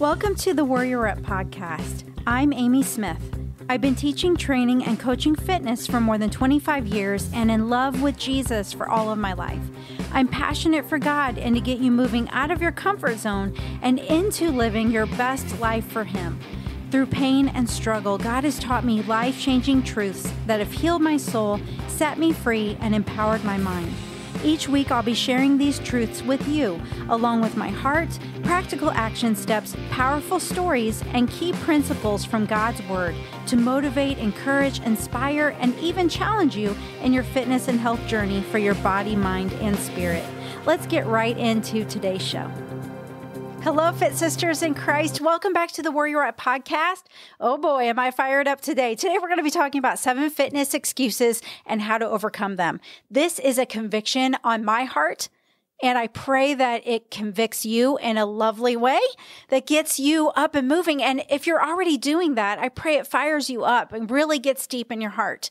Welcome to the Warrior Up podcast. I'm Amy Smith. I've been teaching, training, and coaching fitness for more than 25 years and in love with Jesus for all of my life. I'm passionate for God and to get you moving out of your comfort zone and into living your best life for Him. Through pain and struggle, God has taught me life changing truths that have healed my soul, set me free, and empowered my mind. Each week, I'll be sharing these truths with you, along with my heart, practical action steps, powerful stories, and key principles from God's Word to motivate, encourage, inspire, and even challenge you in your fitness and health journey for your body, mind, and spirit. Let's get right into today's show. Hello, Fit Sisters in Christ. Welcome back to the Warrior Up podcast. Oh boy, am I fired up today. Today, we're going to be talking about seven fitness excuses and how to overcome them. This is a conviction on my heart. And I pray that it convicts you in a lovely way that gets you up and moving. And if you're already doing that, I pray it fires you up and really gets deep in your heart.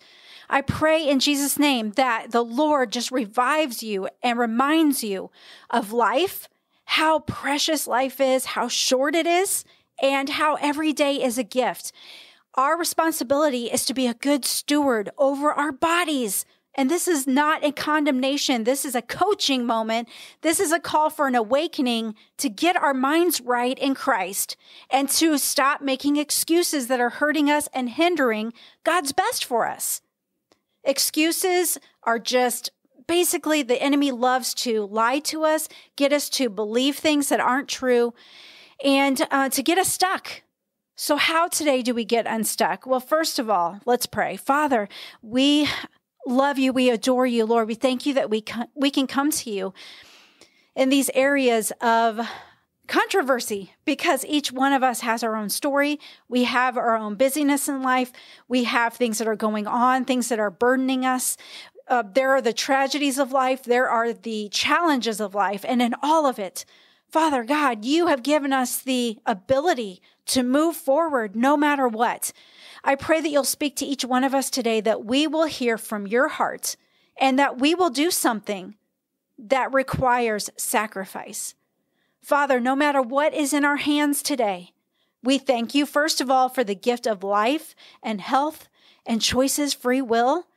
I pray in Jesus' name that the Lord just revives you and reminds you of life how precious life is, how short it is, and how every day is a gift. Our responsibility is to be a good steward over our bodies. And this is not a condemnation. This is a coaching moment. This is a call for an awakening to get our minds right in Christ and to stop making excuses that are hurting us and hindering God's best for us. Excuses are just basically, the enemy loves to lie to us, get us to believe things that aren't true, and uh, to get us stuck. So, how today do we get unstuck? Well, first of all, let's pray. Father, we love you. We adore you, Lord. We thank you that we, co- we can come to you in these areas of controversy because each one of us has our own story. We have our own busyness in life. We have things that are going on, things that are burdening us uh, there are the tragedies of life, there are the challenges of life, and in all of it, Father God, you have given us the ability to move forward no matter what. I pray that you'll speak to each one of us today that we will hear from your heart and that we will do something that requires sacrifice. Father, no matter what is in our hands today, we thank you, first of all, for the gift of life and health and choices, free will.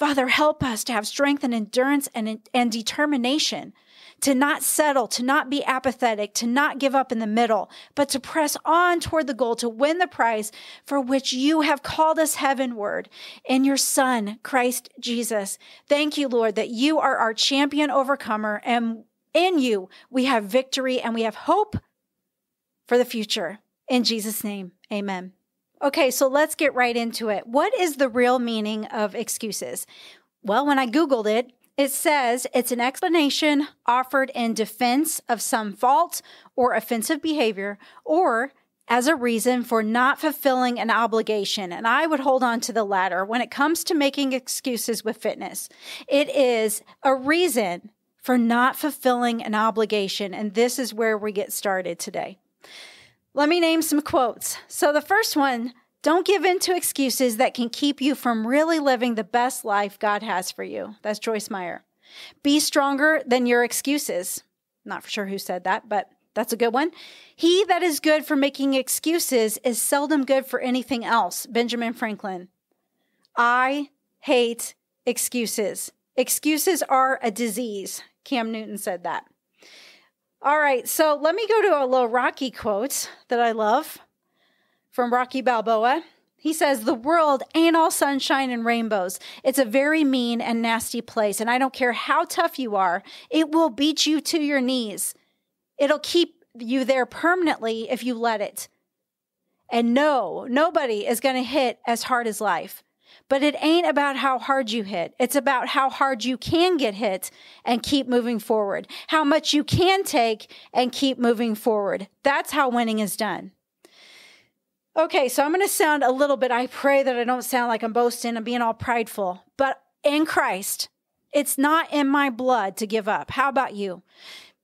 Father, help us to have strength and endurance and, and determination, to not settle, to not be apathetic, to not give up in the middle, but to press on toward the goal to win the prize for which you have called us heavenward in your Son, Christ Jesus. Thank you, Lord, that you are our champion overcomer, and in you we have victory and we have hope for the future. In Jesus' name, amen. Okay, so let's get right into it. What is the real meaning of excuses? Well, when I Googled it, it says it's an explanation offered in defense of some fault or offensive behavior or as a reason for not fulfilling an obligation. And I would hold on to the latter when it comes to making excuses with fitness. It is a reason for not fulfilling an obligation. And this is where we get started today. Let me name some quotes. So, the first one don't give in to excuses that can keep you from really living the best life God has for you. That's Joyce Meyer. Be stronger than your excuses. Not for sure who said that, but that's a good one. He that is good for making excuses is seldom good for anything else. Benjamin Franklin. I hate excuses. Excuses are a disease. Cam Newton said that. All right, so let me go to a little Rocky quote that I love from Rocky Balboa. He says, The world ain't all sunshine and rainbows. It's a very mean and nasty place. And I don't care how tough you are, it will beat you to your knees. It'll keep you there permanently if you let it. And no, nobody is going to hit as hard as life. But it ain't about how hard you hit. It's about how hard you can get hit and keep moving forward, how much you can take and keep moving forward. That's how winning is done. Okay, so I'm going to sound a little bit, I pray that I don't sound like I'm boasting and being all prideful, but in Christ, it's not in my blood to give up. How about you?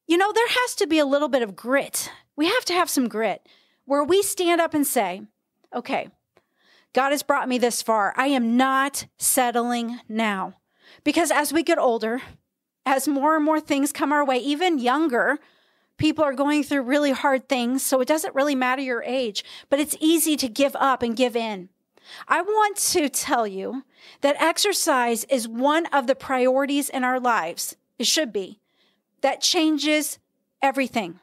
You know, there has to be a little bit of grit. We have to have some grit where we stand up and say, okay, God has brought me this far. I am not settling now. Because as we get older, as more and more things come our way, even younger, people are going through really hard things. So it doesn't really matter your age, but it's easy to give up and give in. I want to tell you that exercise is one of the priorities in our lives. It should be. That changes everything.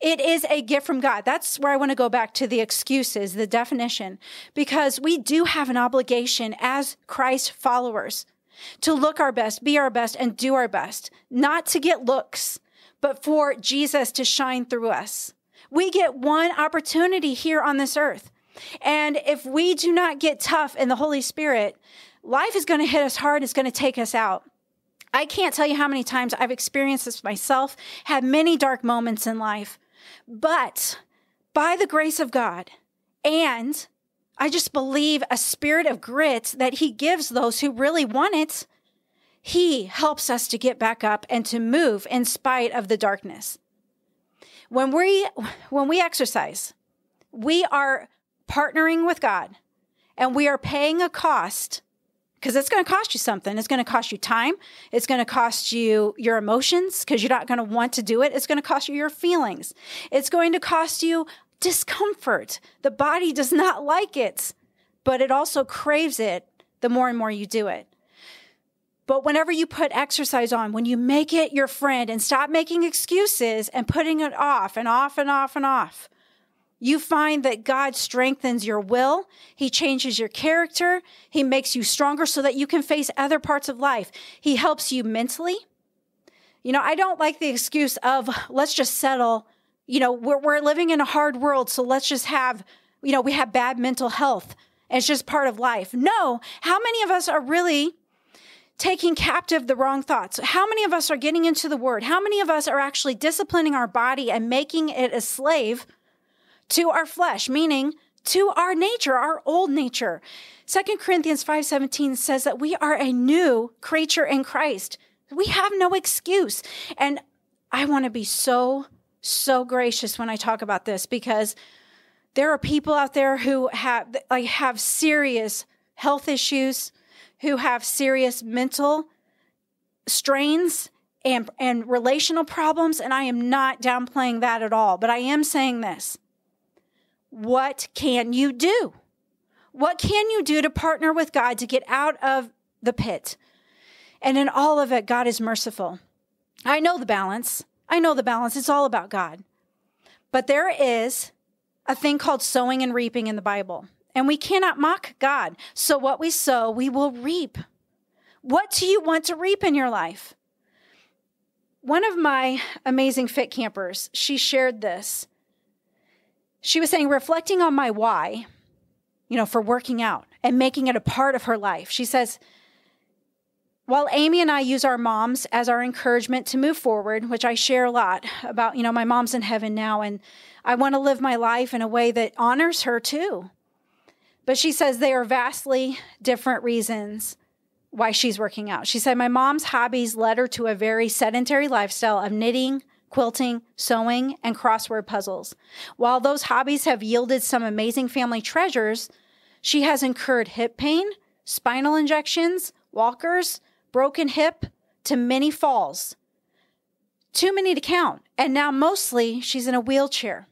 It is a gift from God. That's where I want to go back to the excuses, the definition, because we do have an obligation as Christ followers to look our best, be our best, and do our best, not to get looks, but for Jesus to shine through us. We get one opportunity here on this earth. And if we do not get tough in the Holy Spirit, life is going to hit us hard, it's going to take us out. I can't tell you how many times I've experienced this myself, had many dark moments in life but by the grace of God, and I just believe a spirit of grit that He gives those who really want it, He helps us to get back up and to move in spite of the darkness. When we when we exercise, we are partnering with God and we are paying a cost because it's going to cost you something. It's going to cost you time. It's going to cost you your emotions because you're not going to want to do it. It's going to cost you your feelings. It's going to cost you discomfort. The body does not like it, but it also craves it the more and more you do it. But whenever you put exercise on, when you make it your friend and stop making excuses and putting it off and off and off and off, you find that God strengthens your will. He changes your character. He makes you stronger so that you can face other parts of life. He helps you mentally. You know, I don't like the excuse of let's just settle. You know, we're, we're living in a hard world, so let's just have, you know, we have bad mental health. it's just part of life. No, how many of us are really taking captive the wrong thoughts? How many of us are getting into the word? How many of us are actually disciplining our body and making it a slave? to our flesh, meaning to our nature, our old nature. 2 Corinthians 5:17 says that we are a new creature in Christ. We have no excuse. And I want to be so so gracious when I talk about this because there are people out there who have like have serious health issues, who have serious mental strains and and relational problems and I am not downplaying that at all, but I am saying this what can you do? What can you do to partner with God to get out of the pit? And in all of it, God is merciful. I know the balance. I know the balance. It's all about God. But there is a thing called sowing and reaping in the Bible, and we cannot mock God. So, what we sow, we will reap. What do you want to reap in your life? One of my amazing fit campers, she shared this she was saying, reflecting on my why, you know, for working out and making it a part of her life. She says, while Amy and I use our moms as our encouragement to move forward, which I share a lot about, you know, my mom's in heaven now, and I want to live my life in a way that honors her too. But she says they are vastly different reasons why she's working out. She said, My mom's hobbies led her to a very sedentary lifestyle of knitting, quilting, sewing, and crossword puzzles. While those hobbies have yielded some amazing family treasures, she has incurred hip pain, spinal injections, walkers, broken hip, to many falls. Too many to count, and now mostly she's in a wheelchair.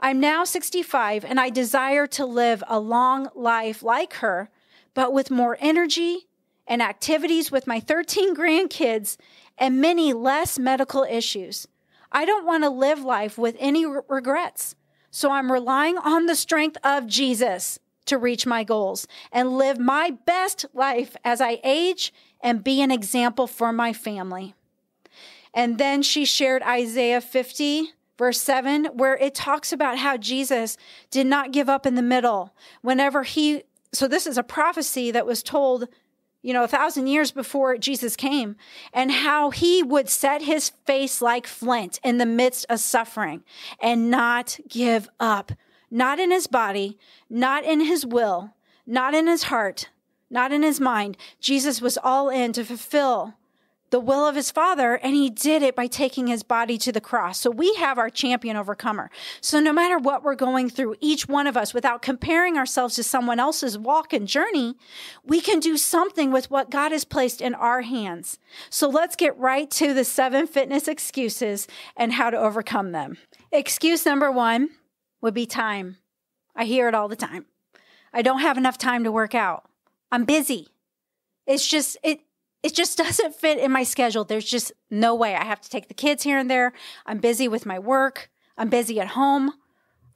I'm now 65 and I desire to live a long life like her, but with more energy and activities with my 13 grandkids and many less medical issues. I don't want to live life with any re- regrets. So I'm relying on the strength of Jesus to reach my goals and live my best life as I age and be an example for my family. And then she shared Isaiah 50, verse 7, where it talks about how Jesus did not give up in the middle. Whenever he, so this is a prophecy that was told you know, a thousand years before Jesus came, and how he would set his face like flint in the midst of suffering and not give up, not in his body, not in his will, not in his heart, not in his mind. Jesus was all in to fulfill the will of his father, and he did it by taking his body to the cross. So we have our champion overcomer. So no matter what we're going through, each one of us, without comparing ourselves to someone else's walk and journey, we can do something with what God has placed in our hands. So let's get right to the seven fitness excuses and how to overcome them. Excuse number one would be time. I hear it all the time. I don't have enough time to work out. I'm busy. It's just, it, it just doesn't fit in my schedule. There's just no way. I have to take the kids here and there. I'm busy with my work. I'm busy at home.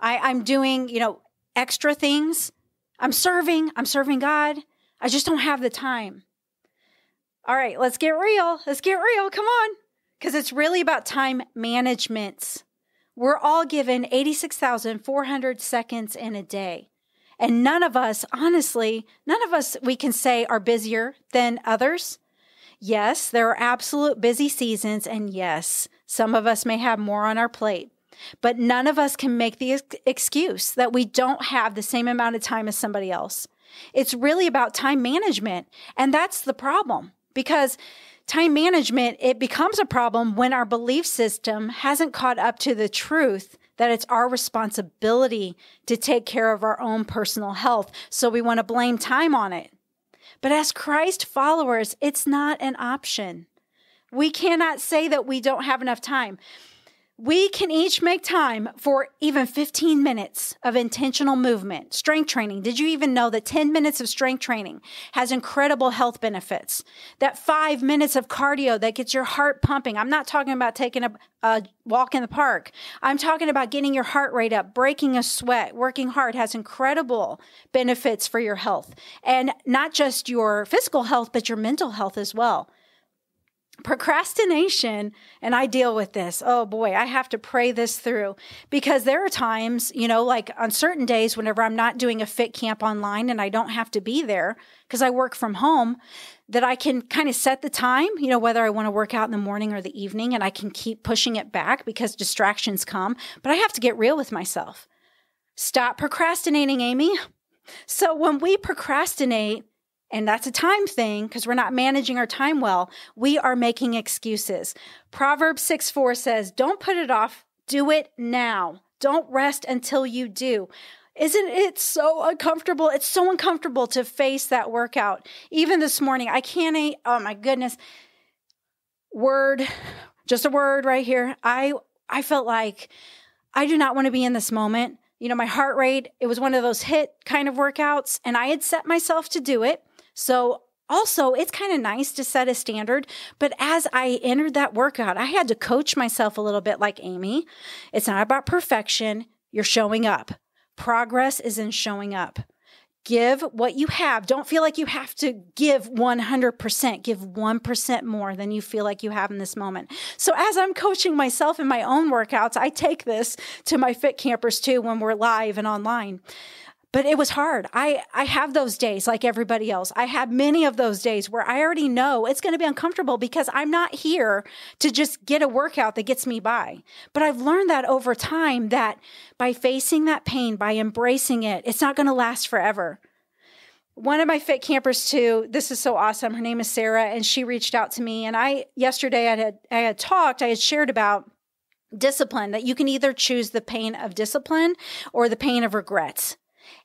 I, I'm doing, you know, extra things. I'm serving. I'm serving God. I just don't have the time. All right, let's get real. Let's get real. Come on. Because it's really about time management. We're all given 86,400 seconds in a day. And none of us, honestly, none of us we can say are busier than others. Yes, there are absolute busy seasons, and yes, some of us may have more on our plate. But none of us can make the excuse that we don't have the same amount of time as somebody else. It's really about time management. And that's the problem because time management, it becomes a problem when our belief system hasn't caught up to the truth that it's our responsibility to take care of our own personal health. So we want to blame time on it. But as Christ followers, it's not an option. We cannot say that we don't have enough time. We can each make time for even 15 minutes of intentional movement, strength training. Did you even know that 10 minutes of strength training has incredible health benefits? That five minutes of cardio that gets your heart pumping. I'm not talking about taking a, a walk in the park. I'm talking about getting your heart rate up, breaking a sweat, working hard has incredible benefits for your health and not just your physical health, but your mental health as well procrastination and i deal with this oh boy i have to pray this through because there are times you know like on certain days whenever i'm not doing a fit camp online and i don't have to be there because i work from home that i can kind of set the time you know whether i want to work out in the morning or the evening and i can keep pushing it back because distractions come but i have to get real with myself stop procrastinating amy so when we procrastinate and that's a time thing because we're not managing our time well, we are making excuses. Proverbs 6 4 says, Don't put it off, do it now. Don't rest until you do. Isn't it so uncomfortable? It's so uncomfortable to face that workout. Even this morning, I can't, eat, oh my goodness. Word, just a word right here. I I felt like I do not want to be in this moment. You know, my heart rate, it was one of those hit kind of workouts and I had set myself to do it. So also, it's kind of nice to set a standard, but as I entered that workout, I had to coach myself a little bit like Amy. It's not about perfection, you're showing up. Progress is in showing up. Give what you have. Don't feel like you have to give 100%. Give 1% more than you feel like you have in this moment. So, as I'm coaching myself in my own workouts, I take this to my fit campers too when we're live and online but it was hard. I, I have those days like everybody else. I have many of those days where I already know it's going to be uncomfortable because I'm not here to just get a workout that gets me by. But I've learned that over time that by facing that pain, by embracing it, it's not going to last forever. One of my fit campers too, this is so awesome. Her name is Sarah and she reached out to me and I yesterday I had I had talked, I had shared about discipline that you can either choose the pain of discipline or the pain of regrets.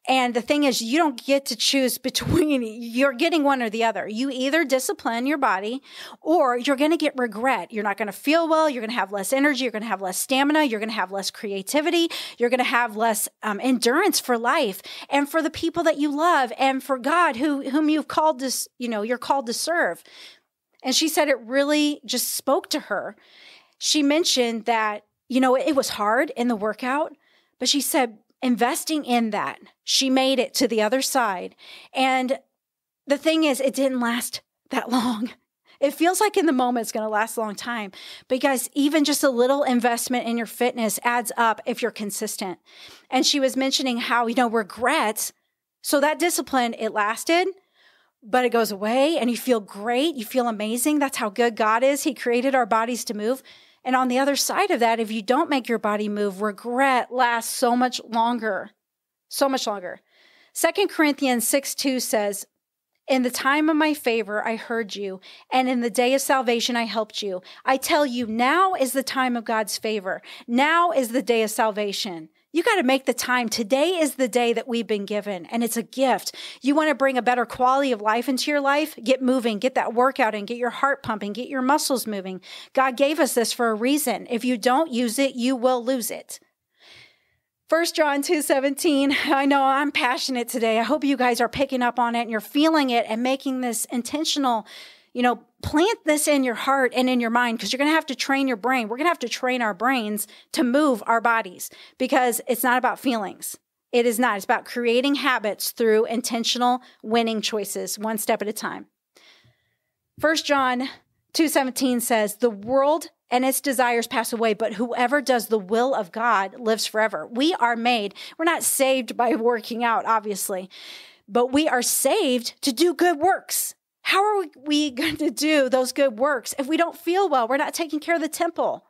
And the thing is, you don't get to choose between, you're getting one or the other. You either discipline your body or you're going to get regret. You're not going to feel well. You're going to have less energy. You're going to have less stamina. You're going to have less creativity. You're going to have less um, endurance for life and for the people that you love and for God who, whom you've called to, you know, you're called to serve. And she said it really just spoke to her. She mentioned that, you know, it was hard in the workout, but she said, investing in that, she made it to the other side. And the thing is, it didn't last that long. It feels like in the moment it's going to last a long time. But guys, even just a little investment in your fitness adds up if you're consistent. And she was mentioning how, you know, regrets. So that discipline, it lasted, but it goes away and you feel great. You feel amazing. That's how good God is. He created our bodies to move. And on the other side of that, if you don't make your body move, regret lasts so much longer, so much longer. Second Corinthians 6 2 says, in the time of my favor, I heard you, and in the day of salvation, I helped you. I tell you, now is the time of God's favor. Now is the day of salvation. You got to make the time. Today is the day that we've been given, and it's a gift. You want to bring a better quality of life into your life? Get moving, get that workout and get your heart pumping, get your muscles moving. God gave us this for a reason. If you don't use it, you will lose it. First John 2:17. I know I'm passionate today. I hope you guys are picking up on it and you're feeling it and making this intentional, you know, plant this in your heart and in your mind because you're going to have to train your brain. We're going to have to train our brains to move our bodies because it's not about feelings. It is not. It's about creating habits through intentional winning choices, one step at a time. First John 2:17 says, "The world and its desires pass away, but whoever does the will of God lives forever." We are made. We're not saved by working out, obviously. But we are saved to do good works how are we, going to do those good works if we don't feel well? We're not taking care of the temple.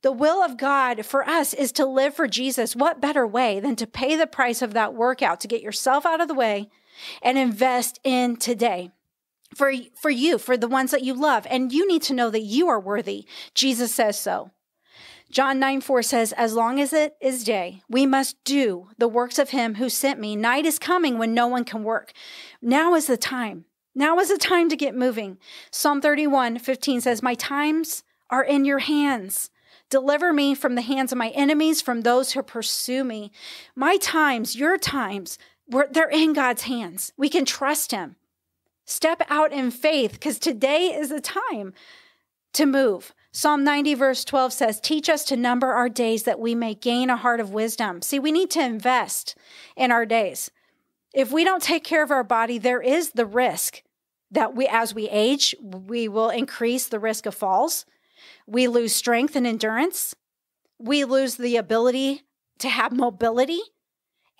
The will of God for us is to live for Jesus. What better way than to pay the price of that workout, to get yourself out of the way and invest in today? For, for you, for the ones that you love, and you need to know that you are worthy. Jesus says so. John 9 4 says, As long as it is day, we must do the works of him who sent me. Night is coming when no one can work. Now is the time. Now is the time to get moving. Psalm 31 15 says, My times are in your hands. Deliver me from the hands of my enemies, from those who pursue me. My times, your times, they're in God's hands. We can trust Him. Step out in faith because today is the time to move. Psalm 90, verse 12 says, Teach us to number our days that we may gain a heart of wisdom. See, we need to invest in our days. If we don't take care of our body, there is the risk that we as we age, we will increase the risk of falls. We lose strength and endurance. We lose the ability to have mobility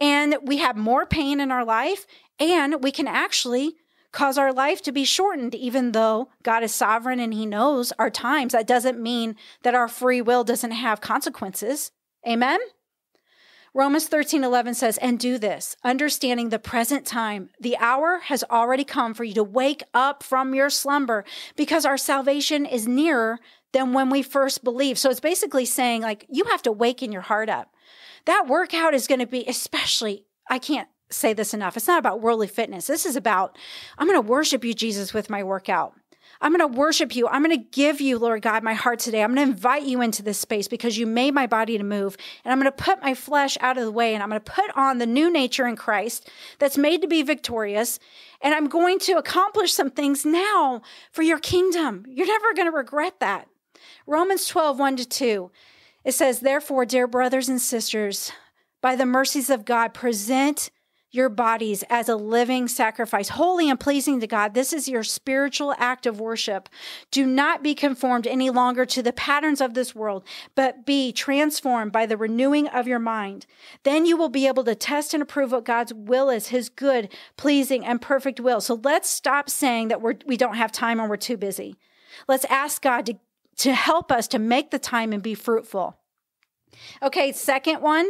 and we have more pain in our life and we can actually cause our life to be shortened even though God is sovereign and he knows our times that doesn't mean that our free will doesn't have consequences amen Romans 13 11 says, And do this, understanding the present time. The hour has already come for you to wake up from your slumber because our salvation is nearer than when we first believed. So it's basically saying, like, you have to waken your heart up. That workout is going to be, especially, I can't say this enough. It's not about worldly fitness. This is about, I'm going to worship you, Jesus, with my workout. I'm going to worship you. I'm going to give you, Lord God, my heart today. I'm going to invite you into this space because you made my body to move. And I'm going to put my flesh out of the way and I'm going to put on the new nature in Christ that's made to be victorious. And I'm going to accomplish some things now for your kingdom. You're never going to regret that. Romans 12, 1 to 2. It says, Therefore, dear brothers and sisters, by the mercies of God, present your bodies as a living sacrifice, holy and pleasing to God. This is your spiritual act of worship. Do not be conformed any longer to the patterns of this world, but be transformed by the renewing of your mind. Then you will be able to test and approve what God's will is, his good, pleasing, and perfect will. So let's stop saying that we're, we don't have time and we're too busy. Let's ask God to, to help us to make the time and be fruitful. Okay, second one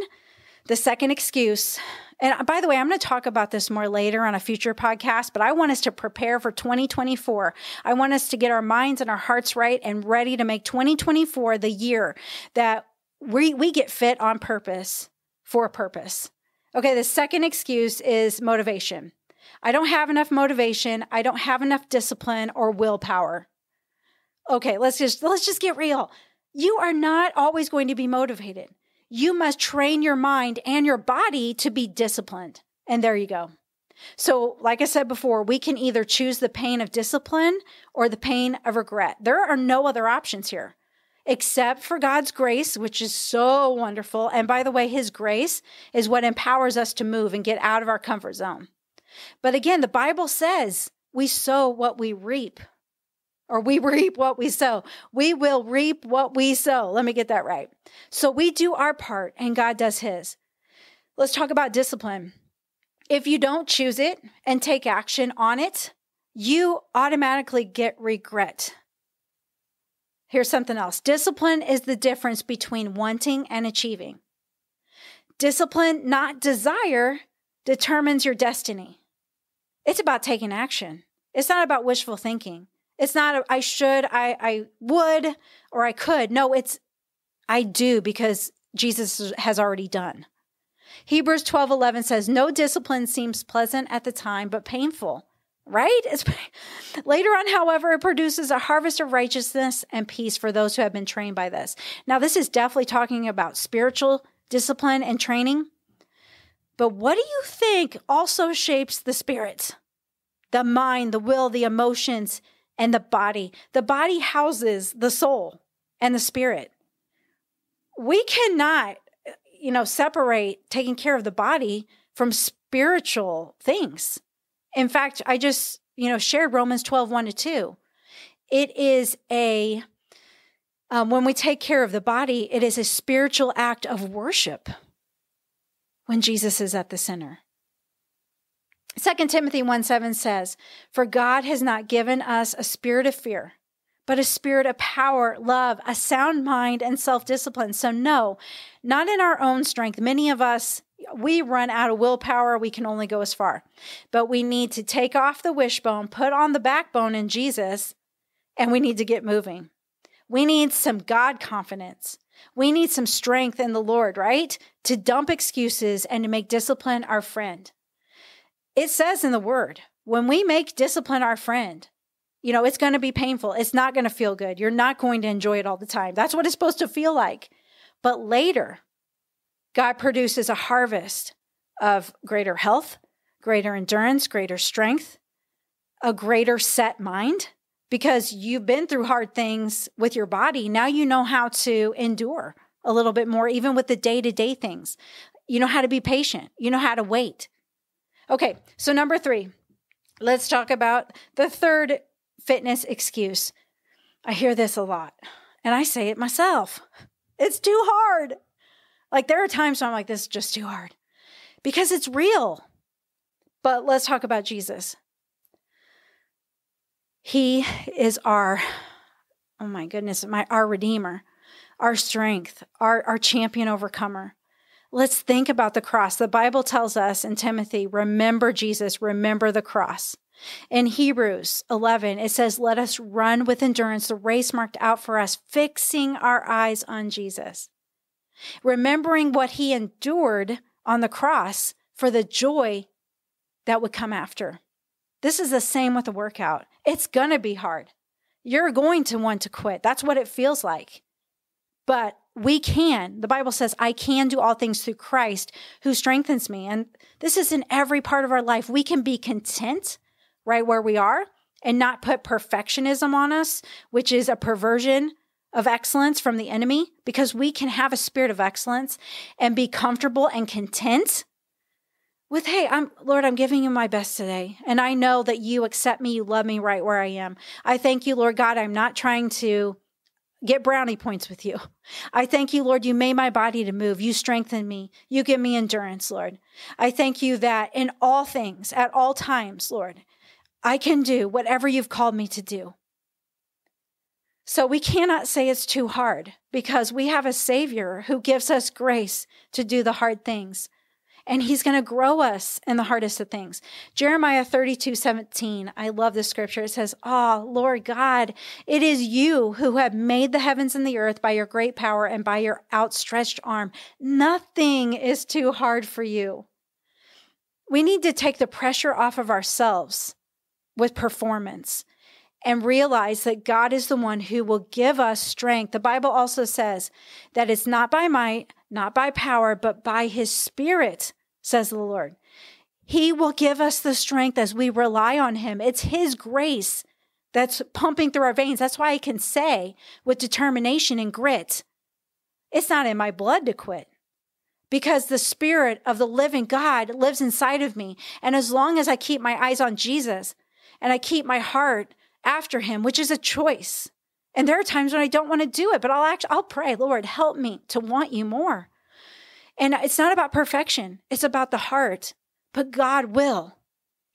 the second excuse, and by the way, I'm going to talk about this more later on a future podcast, but I want us to prepare for 2024. I want us to get our minds and our hearts right and ready to make 2024 the year that we, we get fit on purpose for a purpose. Okay, the second excuse is motivation. I don't have enough motivation, I don't have enough discipline or willpower. Okay, let's just let's just get real. You are not always going to be motivated you must train your mind and your body to be disciplined. And there you go. So, like I said before, we can either choose the pain of discipline or the pain of regret. There are no other options here except for God's grace, which is so wonderful. And by the way, His grace is what empowers us to move and get out of our comfort zone. But again, the Bible says we sow what we reap or we reap what we sow. We will reap what we sow. Let me get that right. So we do our part and God does his. Let's talk about discipline. If you don't choose it and take action on it, you automatically get regret. Here's something else discipline is the difference between wanting and achieving. Discipline, not desire, determines your destiny. It's about taking action, it's not about wishful thinking. It's not a, I should, I I would or I could. No, it's I do because Jesus has already done. Hebrews 12:11 says no discipline seems pleasant at the time but painful. Right? It's, later on, however, it produces a harvest of righteousness and peace for those who have been trained by this. Now, this is definitely talking about spiritual discipline and training. But what do you think also shapes the spirit? The mind, the will, the emotions, and the body. The body houses the soul and the spirit. We cannot, you know, separate taking care of the body from spiritual things. In fact, I just, you know, shared Romans 12, 1 to 2. It is a, um, when we take care of the body, it is a spiritual act of worship when Jesus is at the center. 2 Timothy 1 7 says, For God has not given us a spirit of fear, but a spirit of power, love, a sound mind, and self discipline. So, no, not in our own strength. Many of us, we run out of willpower. We can only go as far. But we need to take off the wishbone, put on the backbone in Jesus, and we need to get moving. We need some God confidence. We need some strength in the Lord, right? To dump excuses and to make discipline our friend it says in the word, when we make discipline our friend, you know, it's going to be painful. It's not going to feel good. You're not going to enjoy it all the time. That's what it's supposed to feel like. But later, God produces a harvest of greater health, greater endurance, greater strength, a greater set mind, because you've been through hard things with your body. Now you know how to endure a little bit more, even with the day to day things. You know how to be patient, you know how to wait. Okay, so number three, let's talk about the third fitness excuse. I hear this a lot, and I say it myself it's too hard. Like, there are times when I'm like, this is just too hard because it's real. But let's talk about Jesus. He is our, oh my goodness, my our redeemer, our strength, our, our champion overcomer. Let's think about the cross. The Bible tells us in Timothy, remember Jesus, remember the cross. In Hebrews 11, it says, Let us run with endurance the race marked out for us, fixing our eyes on Jesus. Remembering what he endured on the cross for the joy that would come after. This is the same with the workout. It's going to be hard. You're going to want to quit. That's what it feels like. But we can. The Bible says, I can do all things through Christ who strengthens me. And this is in every part of our life. We can be content right where we are and not put perfectionism on us, which is a perversion of excellence from the enemy, because we can have a spirit of excellence and be comfortable and content with, hey, I'm Lord, I'm giving you my best today. And I know that you accept me, you love me right where I am. I thank you, Lord God. I'm not trying to get brownie points with you. I thank you, Lord, you made my body to move. You strengthen me. You give me endurance, Lord. I thank you that in all things, at all times, Lord, I can do whatever you've called me to do. So we cannot say it's too hard because we have a Savior who gives us grace to do the hard things and he's going to grow us in the hardest of things. Jeremiah 32 17, I love this scripture. It says, Oh, Lord God, it is you who have made the heavens and the earth by your great power and by your outstretched arm. Nothing is too hard for you. We need to take the pressure off of ourselves with performance and realize that God is the one who will give us strength. The Bible also says that it's not by might, not by power, but by his spirit, says the Lord. He will give us the strength as we rely on him. It's his grace that's pumping through our veins. That's why I can say with determination and grit, it's not in my blood to quit because the spirit of the living God lives inside of me. And as long as I keep my eyes on Jesus and I keep my heart after him, which is a choice. And there are times when I don't want to do it, but I'll act, I'll pray, Lord, help me to want you more. And it's not about perfection, it's about the heart. But God will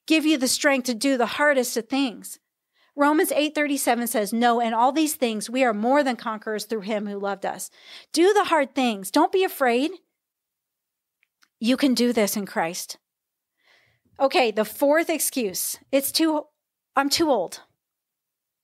give you the strength to do the hardest of things. Romans 8:37 says, "No, in all these things we are more than conquerors through him who loved us." Do the hard things. Don't be afraid. You can do this in Christ. Okay, the fourth excuse. It's too I'm too old.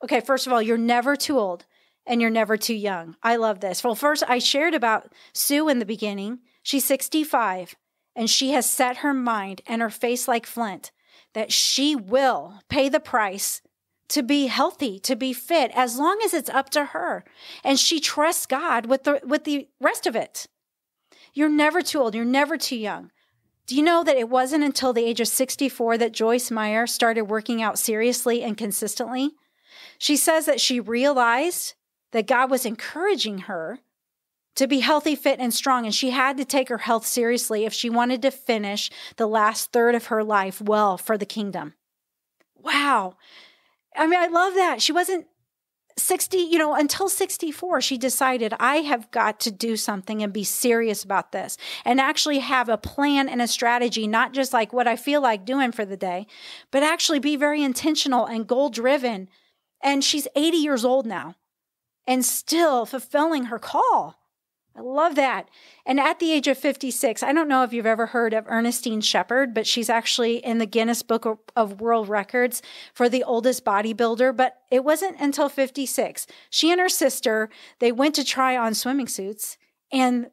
Okay, first of all, you're never too old and you're never too young. I love this. Well, first, I shared about Sue in the beginning. She's 65 and she has set her mind and her face like flint that she will pay the price to be healthy, to be fit, as long as it's up to her. And she trusts God with the, with the rest of it. You're never too old. You're never too young. Do you know that it wasn't until the age of 64 that Joyce Meyer started working out seriously and consistently? She says that she realized that God was encouraging her to be healthy, fit, and strong. And she had to take her health seriously if she wanted to finish the last third of her life well for the kingdom. Wow. I mean, I love that. She wasn't 60, you know, until 64, she decided, I have got to do something and be serious about this and actually have a plan and a strategy, not just like what I feel like doing for the day, but actually be very intentional and goal driven and she's 80 years old now and still fulfilling her call. I love that. And at the age of 56, I don't know if you've ever heard of Ernestine Shepard, but she's actually in the Guinness Book of, of World Records for the oldest bodybuilder, but it wasn't until 56. She and her sister, they went to try on swimming suits and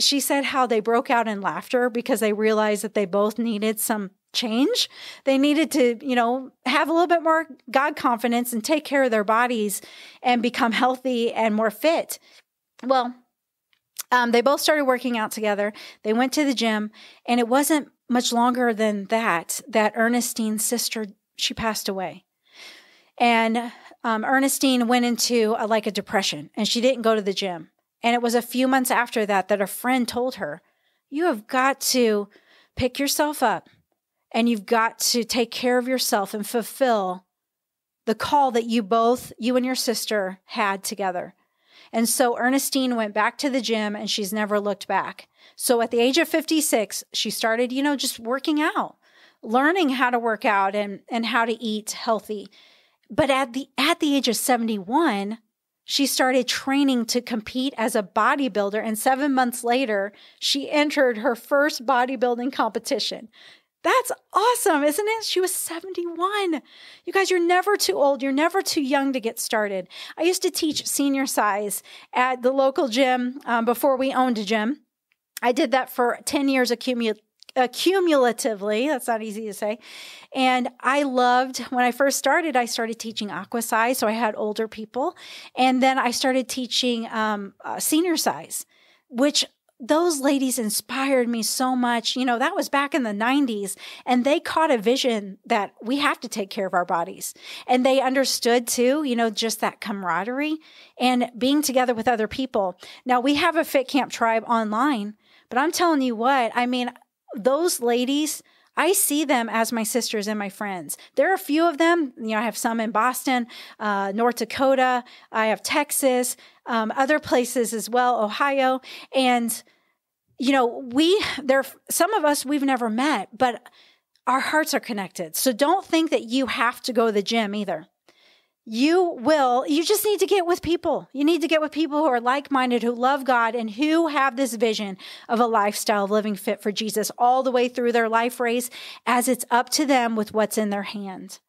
she said how they broke out in laughter because they realized that they both needed some change. They needed to, you know, have a little bit more God confidence and take care of their bodies and become healthy and more fit. Well, um, they both started working out together. They went to the gym, and it wasn't much longer than that that Ernestine's sister she passed away, and um, Ernestine went into a, like a depression, and she didn't go to the gym. And it was a few months after that that a friend told her, "You have got to pick yourself up and you've got to take care of yourself and fulfill the call that you both, you and your sister, had together. And so Ernestine went back to the gym and she's never looked back. So at the age of 56, she started, you know, just working out, learning how to work out and, and how to eat healthy. But at the at the age of 71, she started training to compete as a bodybuilder, and seven months later, she entered her first bodybuilding competition. That's awesome, isn't it? She was 71. You guys, you're never too old. You're never too young to get started. I used to teach senior size at the local gym um, before we owned a gym. I did that for 10 years accumulatively accumulatively that's not easy to say and i loved when i first started i started teaching aqua size so i had older people and then i started teaching um, uh, senior size which those ladies inspired me so much. You know, that was back in the 90s, and they caught a vision that we have to take care of our bodies. And they understood too, you know, just that camaraderie and being together with other people. Now, we have a Fit Camp tribe online, but I'm telling you what, I mean, those ladies, I see them as my sisters and my friends. There are a few of them. You know, I have some in Boston, uh, North Dakota, I have Texas, um, other places as well, Ohio. And, you know, we, there, some of us we've never met, but our hearts are connected. So don't think that you have to go to the gym either. You will, you just need to get with people. You need to get with people who are like minded, who love God, and who have this vision of a lifestyle of living fit for Jesus all the way through their life race as it's up to them with what's in their hands.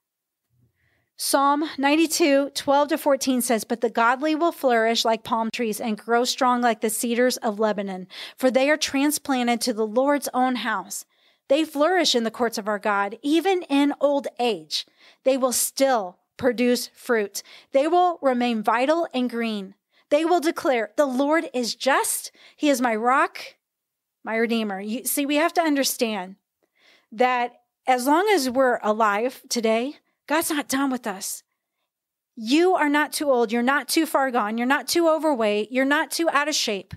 Psalm 92, 12 to 14 says, But the godly will flourish like palm trees and grow strong like the cedars of Lebanon, for they are transplanted to the Lord's own house. They flourish in the courts of our God, even in old age. They will still produce fruit. They will remain vital and green. They will declare, The Lord is just. He is my rock, my redeemer. You see, we have to understand that as long as we're alive today, God's not done with us. You are not too old. You're not too far gone. You're not too overweight. You're not too out of shape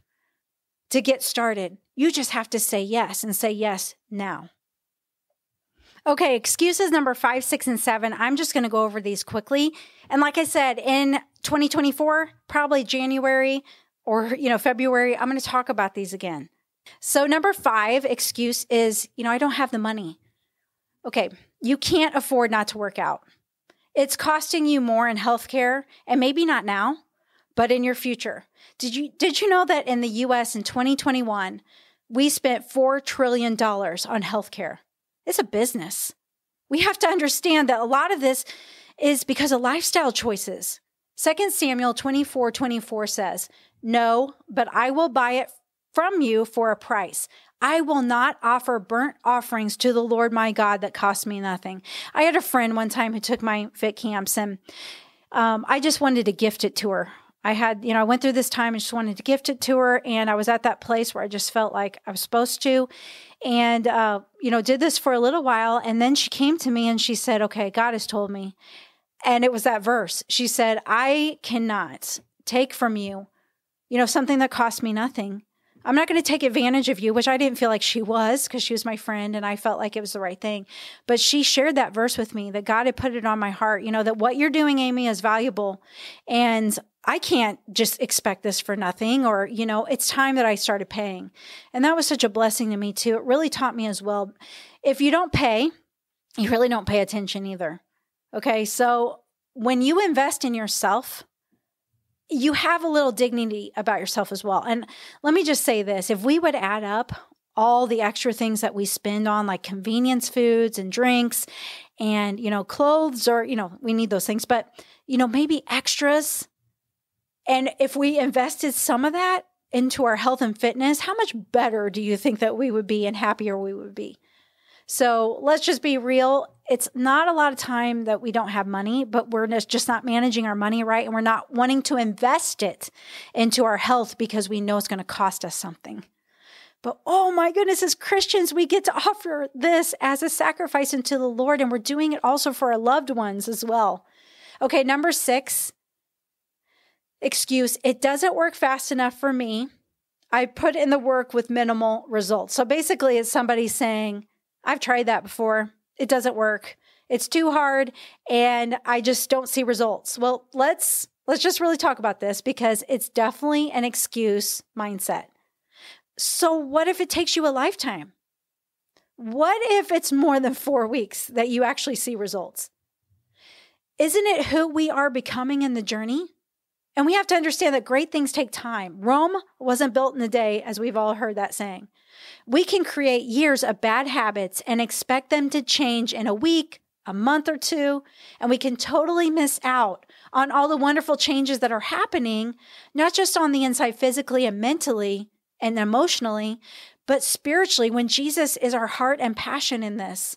to get started. You just have to say yes and say yes now. Okay, excuses number five, six, and seven. I'm just going to go over these quickly. And like I said, in 2024, probably January or you know February, I'm going to talk about these again. So number five excuse is, you know, I don't have the money. Okay, you can't afford not to work out. It's costing you more in healthcare and maybe not now, but in your future. Did you did you know that in the US in 2021, we spent 4 trillion dollars on healthcare? It's a business. We have to understand that a lot of this is because of lifestyle choices. 2 Samuel 24 24 says, No, but I will buy it from you for a price. I will not offer burnt offerings to the Lord my God that cost me nothing. I had a friend one time who took my fit camps and um, I just wanted to gift it to her. I had, you know, I went through this time and just wanted to gift it to her. And I was at that place where I just felt like I was supposed to. And, uh, you know, did this for a little while. And then she came to me and she said, Okay, God has told me. And it was that verse. She said, I cannot take from you, you know, something that cost me nothing I'm not going to take advantage of you, which I didn't feel like she was because she was my friend and I felt like it was the right thing. But she shared that verse with me that God had put it on my heart, you know, that what you're doing, Amy, is valuable. And I can't just expect this for nothing, or, you know, it's time that I started paying. And that was such a blessing to me, too. It really taught me as well. If you don't pay, you really don't pay attention either. Okay. So when you invest in yourself, you have a little dignity about yourself as well. And let me just say this if we would add up all the extra things that we spend on, like convenience foods and drinks and, you know, clothes, or, you know, we need those things, but, you know, maybe extras. And if we invested some of that into our health and fitness, how much better do you think that we would be and happier we would be? So let's just be real it's not a lot of time that we don't have money, but we're just not managing our money right. And we're not wanting to invest it into our health because we know it's going to cost us something. But oh my goodness, as Christians, we get to offer this as a sacrifice unto the Lord. And we're doing it also for our loved ones as well. Okay, number six excuse it doesn't work fast enough for me. I put in the work with minimal results. So basically, it's somebody saying, I've tried that before it doesn't work. It's too hard and I just don't see results. Well, let's let's just really talk about this because it's definitely an excuse mindset. So what if it takes you a lifetime? What if it's more than 4 weeks that you actually see results? Isn't it who we are becoming in the journey? And we have to understand that great things take time. Rome wasn't built in a day, as we've all heard that saying. We can create years of bad habits and expect them to change in a week, a month or two, and we can totally miss out on all the wonderful changes that are happening, not just on the inside physically and mentally and emotionally, but spiritually when Jesus is our heart and passion in this.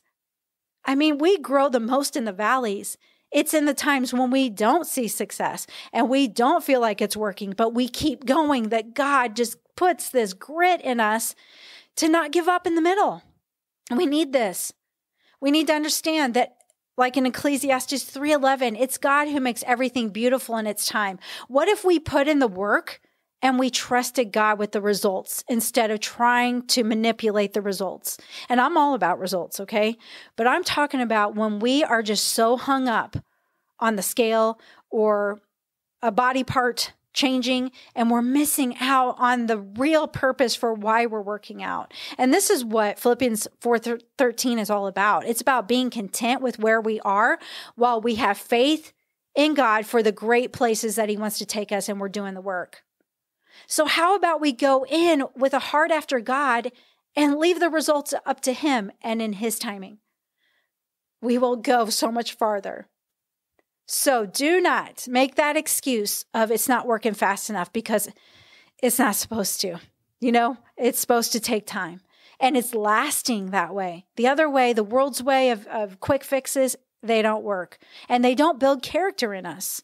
I mean, we grow the most in the valleys. It's in the times when we don't see success and we don't feel like it's working, but we keep going that God just puts this grit in us to not give up in the middle. we need this. We need to understand that like in Ecclesiastes 3:11, it's God who makes everything beautiful in its time. What if we put in the work and we trusted God with the results instead of trying to manipulate the results. And I'm all about results, okay? But I'm talking about when we are just so hung up on the scale or a body part changing and we're missing out on the real purpose for why we're working out. And this is what Philippians 4:13 is all about. It's about being content with where we are while we have faith in God for the great places that he wants to take us and we're doing the work. So, how about we go in with a heart after God and leave the results up to Him and in His timing? We will go so much farther. So, do not make that excuse of it's not working fast enough because it's not supposed to. You know, it's supposed to take time and it's lasting that way. The other way, the world's way of, of quick fixes, they don't work and they don't build character in us.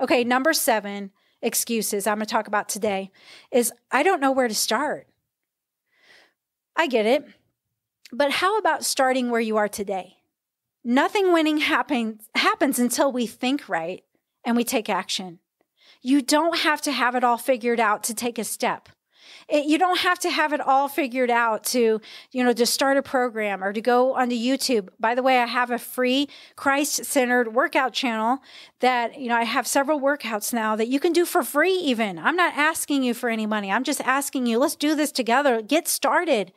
Okay, number seven, excuses I'm going to talk about today is I don't know where to start. I get it. But how about starting where you are today? Nothing winning happens happens until we think right and we take action. You don't have to have it all figured out to take a step. It, you don't have to have it all figured out to, you know, to start a program or to go onto YouTube. By the way, I have a free Christ centered workout channel that, you know, I have several workouts now that you can do for free, even. I'm not asking you for any money. I'm just asking you, let's do this together. Get started.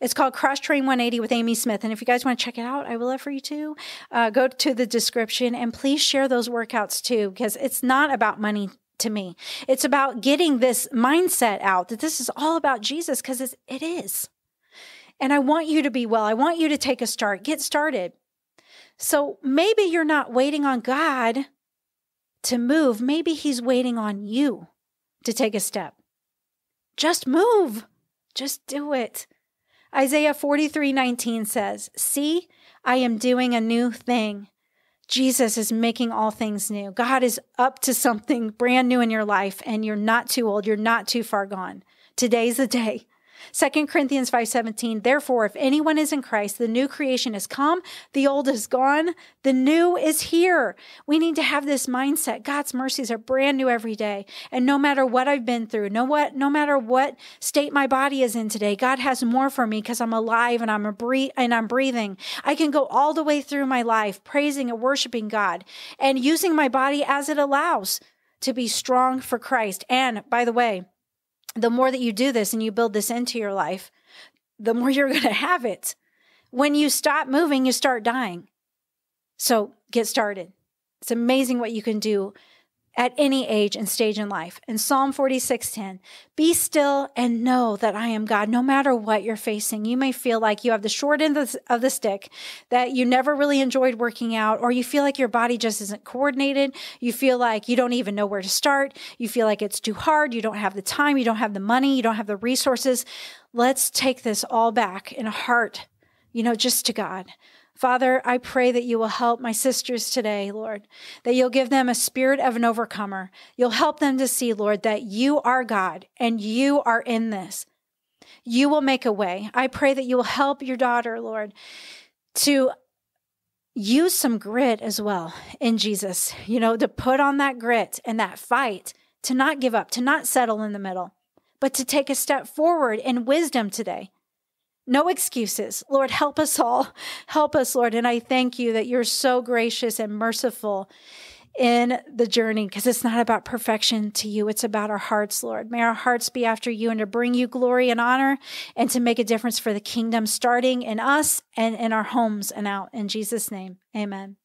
It's called Cross Train 180 with Amy Smith. And if you guys want to check it out, I would love for you to uh, go to the description and please share those workouts too, because it's not about money to me. It's about getting this mindset out that this is all about Jesus because it is. And I want you to be well. I want you to take a start, get started. So maybe you're not waiting on God to move. Maybe He's waiting on you to take a step. Just move, just do it. Isaiah 43 19 says, See, I am doing a new thing. Jesus is making all things new. God is up to something brand new in your life, and you're not too old. You're not too far gone. Today's the day. 2 Corinthians 5:17 Therefore if anyone is in Christ the new creation has come the old is gone the new is here. We need to have this mindset. God's mercies are brand new every day. And no matter what I've been through, no what no matter what state my body is in today, God has more for me cuz I'm alive and I'm a bre- and I'm breathing. I can go all the way through my life praising and worshiping God and using my body as it allows to be strong for Christ. And by the way, the more that you do this and you build this into your life, the more you're going to have it. When you stop moving, you start dying. So get started. It's amazing what you can do at any age and stage in life. In Psalm 46:10, be still and know that I am God. No matter what you're facing, you may feel like you have the short end of the stick, that you never really enjoyed working out, or you feel like your body just isn't coordinated. You feel like you don't even know where to start. You feel like it's too hard. You don't have the time. You don't have the money. You don't have the resources. Let's take this all back in a heart, you know, just to God. Father, I pray that you will help my sisters today, Lord, that you'll give them a spirit of an overcomer. You'll help them to see, Lord, that you are God and you are in this. You will make a way. I pray that you will help your daughter, Lord, to use some grit as well in Jesus, you know, to put on that grit and that fight, to not give up, to not settle in the middle, but to take a step forward in wisdom today. No excuses. Lord, help us all. Help us, Lord. And I thank you that you're so gracious and merciful in the journey because it's not about perfection to you. It's about our hearts, Lord. May our hearts be after you and to bring you glory and honor and to make a difference for the kingdom, starting in us and in our homes and out. In Jesus' name, amen.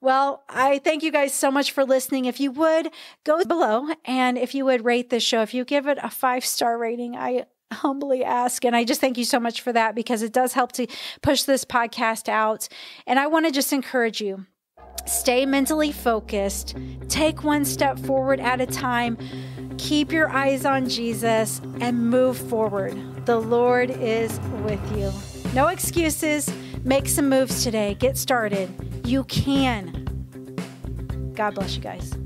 Well, I thank you guys so much for listening. If you would go below and if you would rate this show, if you give it a five star rating, I humbly ask. And I just thank you so much for that because it does help to push this podcast out. And I want to just encourage you stay mentally focused, take one step forward at a time, keep your eyes on Jesus, and move forward. The Lord is with you. No excuses. Make some moves today. Get started. You can. God bless you guys.